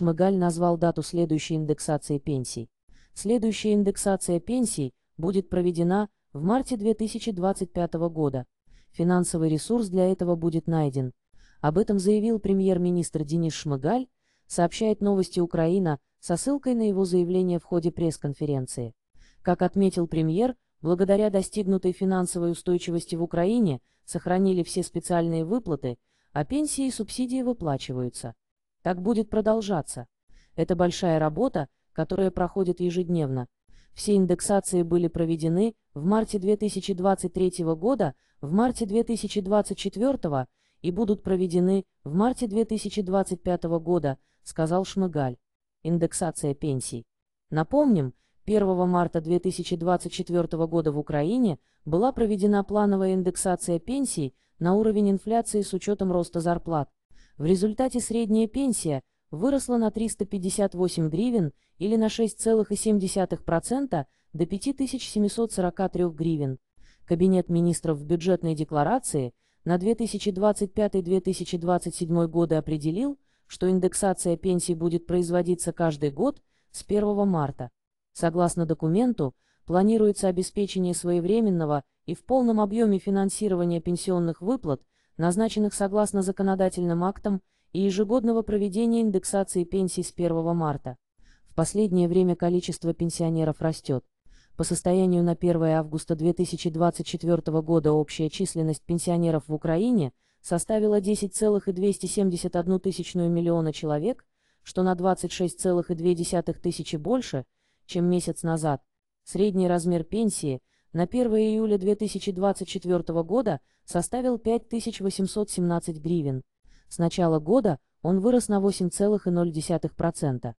Шмыгаль назвал дату следующей индексации пенсий. Следующая индексация пенсий будет проведена в марте 2025 года. Финансовый ресурс для этого будет найден. Об этом заявил премьер-министр Денис Шмыгаль, сообщает новости Украина со ссылкой на его заявление в ходе пресс-конференции. Как отметил премьер, благодаря достигнутой финансовой устойчивости в Украине сохранили все специальные выплаты, а пенсии и субсидии выплачиваются. Так будет продолжаться. Это большая работа, которая проходит ежедневно. Все индексации были проведены в марте 2023 года, в марте 2024 и будут проведены в марте 2025 года, сказал Шмыгаль. Индексация пенсий. Напомним, 1 марта 2024 года в Украине была проведена плановая индексация пенсий на уровень инфляции с учетом роста зарплат. В результате средняя пенсия выросла на 358 гривен или на 6,7% до 5743 гривен. Кабинет министров в бюджетной декларации на 2025-2027 годы определил, что индексация пенсий будет производиться каждый год с 1 марта. Согласно документу, планируется обеспечение своевременного и в полном объеме финансирования пенсионных выплат назначенных согласно законодательным актам, и ежегодного проведения индексации пенсий с 1 марта. В последнее время количество пенсионеров растет. По состоянию на 1 августа 2024 года общая численность пенсионеров в Украине составила 10,271 миллиона человек, что на 26,2 тысячи больше, чем месяц назад. Средний размер пенсии – на 1 июля 2024 года составил 5817 гривен. С начала года он вырос на 8,0%.